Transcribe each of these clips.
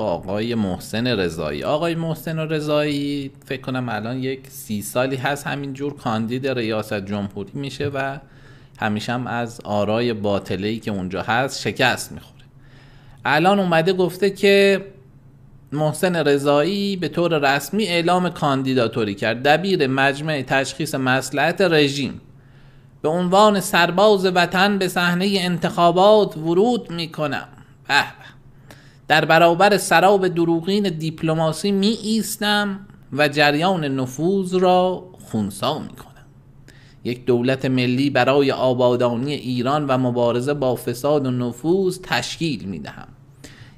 آقای محسن رضایی آقای محسن رضایی فکر کنم الان یک سی سالی هست همینجور کاندید ریاست جمهوری میشه و همیشه هم از آرای ای که اونجا هست شکست میخوره الان اومده گفته که محسن رضایی به طور رسمی اعلام کاندیداتوری کرد دبیر مجمع تشخیص مسلحت رژیم به عنوان سرباز وطن به صحنه انتخابات ورود میکنم به در برابر سراب دروغین دیپلماسی می ایستم و جریان نفوذ را خونسا می کنم. یک دولت ملی برای آبادانی ایران و مبارزه با فساد و نفوذ تشکیل می دهم.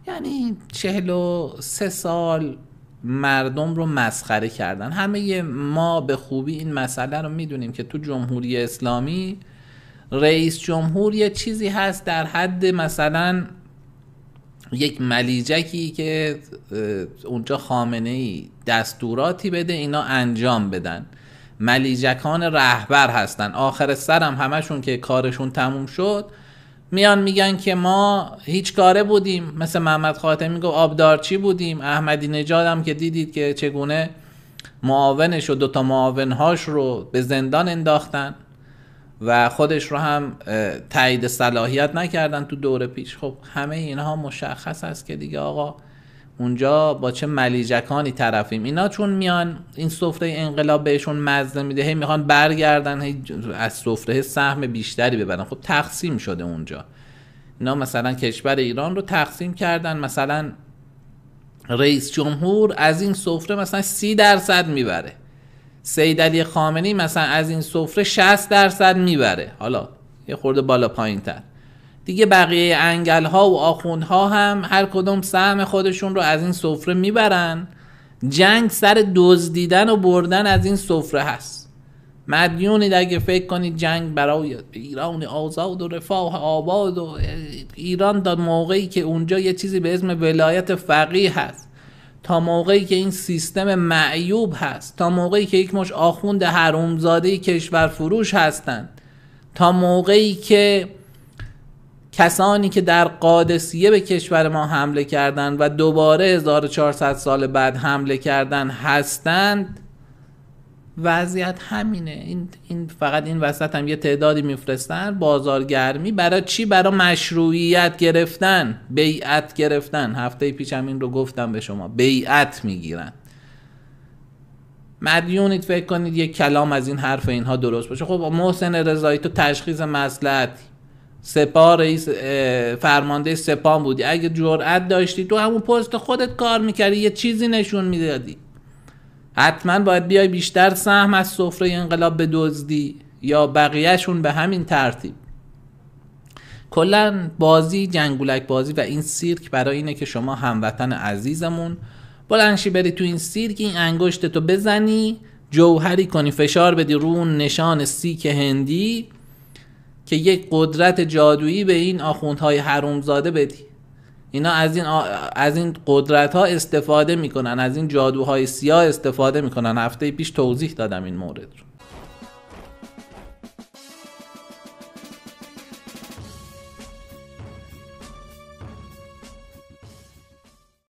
یعنی چهل و سه سال مردم رو مسخره کردن همه ما به خوبی این مسئله رو میدونیم که تو جمهوری اسلامی رئیس جمهور یه چیزی هست در حد مثلا یک ملیجکی که اونجا خامنه ای دستوراتی بده اینا انجام بدن ملیجکان رهبر هستن آخر سرم همشون که کارشون تموم شد میان میگن که ما هیچ کاره بودیم مثل محمد خاتمی گفت آبدارچی بودیم احمدی هم که دیدید که چگونه معاونش و دوتا معاونهاش رو به زندان انداختن و خودش رو هم تایید صلاحیت نکردن تو دوره پیش خب همه اینها مشخص است که دیگه آقا اونجا با چه ملیجکانی طرفیم اینا چون میان این سفره انقلاب بهشون مزه میده هی میخوان برگردن هی از سفره سهم بیشتری ببرن خب تقسیم شده اونجا اینا مثلا کشور ایران رو تقسیم کردن مثلا رئیس جمهور از این سفره مثلا سی درصد میبره سید علی خامنی مثلا از این سفره 60 درصد میبره حالا یه خورده بالا پایین تر دیگه بقیه انگل ها و آخوندها ها هم هر کدوم سهم خودشون رو از این سفره میبرن جنگ سر دزدیدن و بردن از این سفره هست مدیونید اگه فکر کنید جنگ برای ایران آزاد و رفاه آباد و ایران داد موقعی که اونجا یه چیزی به اسم ولایت فقیه هست تا موقعی که این سیستم معیوب هست تا موقعی که یک مش آخوند حرومزاده کشور فروش هستند تا موقعی که کسانی که در قادسیه به کشور ما حمله کردند و دوباره 1400 سال بعد حمله کردند هستند وضعیت همینه این, فقط این وسط هم یه تعدادی میفرستن بازارگرمی برای چی برای مشروعیت گرفتن بیعت گرفتن هفته پیش هم این رو گفتم به شما بیعت میگیرن مدیونید فکر کنید یه کلام از این حرف اینها درست باشه خب محسن رضایی تو تشخیص مسلحتی سپاه رئیس فرمانده سپاه بودی اگه جرأت داشتی تو همون پست خودت کار میکردی یه چیزی نشون میدادی حتما باید بیای بیشتر سهم از سفره انقلاب به دزدی یا بقیهشون به همین ترتیب کلا بازی جنگولک بازی و این سیرک برای اینه که شما هموطن عزیزمون بلنشی بری تو این سیرک این انگشتتو بزنی جوهری کنی فشار بدی رون نشان سیک هندی که یک قدرت جادویی به این آخوندهای حرومزاده بدی اینا از این, آ... از این قدرت ها استفاده میکنن از این جادوهای سیاه استفاده میکنن هفته پیش توضیح دادم این مورد رو